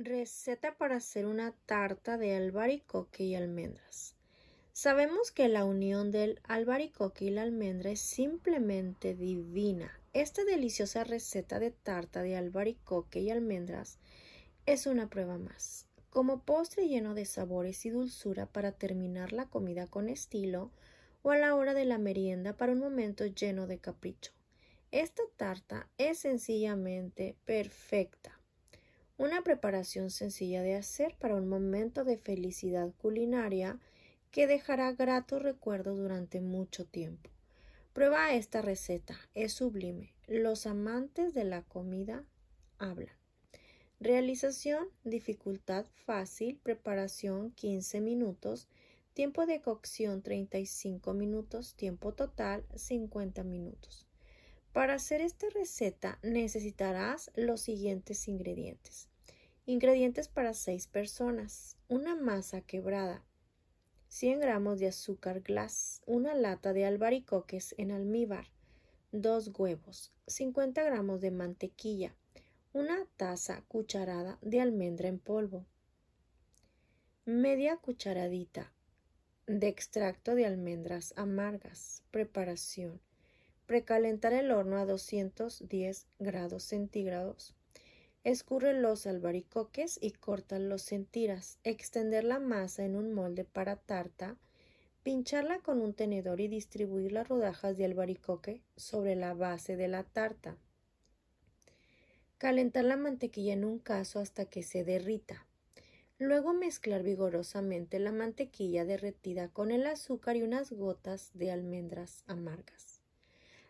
Receta para hacer una tarta de albaricoque y almendras. Sabemos que la unión del albaricoque y la almendra es simplemente divina. Esta deliciosa receta de tarta de albaricoque y almendras es una prueba más. Como postre lleno de sabores y dulzura para terminar la comida con estilo o a la hora de la merienda para un momento lleno de capricho. Esta tarta es sencillamente perfecta una preparación sencilla de hacer para un momento de felicidad culinaria que dejará gratos recuerdos durante mucho tiempo. Prueba esta receta, es sublime. Los amantes de la comida hablan. Realización, dificultad fácil, preparación 15 minutos, tiempo de cocción 35 minutos, tiempo total 50 minutos. Para hacer esta receta necesitarás los siguientes ingredientes. Ingredientes para 6 personas. Una masa quebrada. 100 gramos de azúcar glass. Una lata de albaricoques en almíbar. Dos huevos. 50 gramos de mantequilla. Una taza cucharada de almendra en polvo. Media cucharadita de extracto de almendras amargas. Preparación. Precalentar el horno a 210 grados centígrados. Escurre los albaricoques y córtalos en tiras. Extender la masa en un molde para tarta. Pincharla con un tenedor y distribuir las rodajas de albaricoque sobre la base de la tarta. Calentar la mantequilla en un caso hasta que se derrita. Luego mezclar vigorosamente la mantequilla derretida con el azúcar y unas gotas de almendras amargas.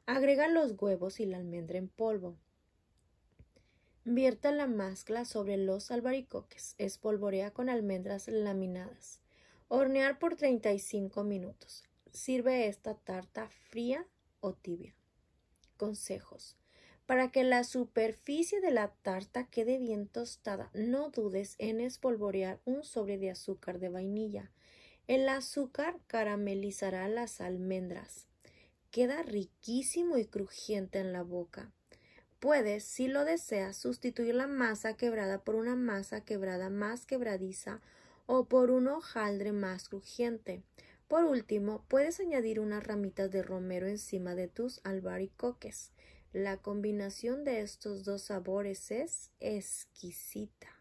Agrega los huevos y la almendra en polvo. Vierta la mezcla sobre los albaricoques. Espolvorea con almendras laminadas. Hornear por 35 minutos. Sirve esta tarta fría o tibia. Consejos. Para que la superficie de la tarta quede bien tostada, no dudes en espolvorear un sobre de azúcar de vainilla. El azúcar caramelizará las almendras. Queda riquísimo y crujiente en la boca. Puedes, si lo deseas, sustituir la masa quebrada por una masa quebrada más quebradiza o por un hojaldre más crujiente. Por último, puedes añadir unas ramitas de romero encima de tus albaricoques. La combinación de estos dos sabores es exquisita.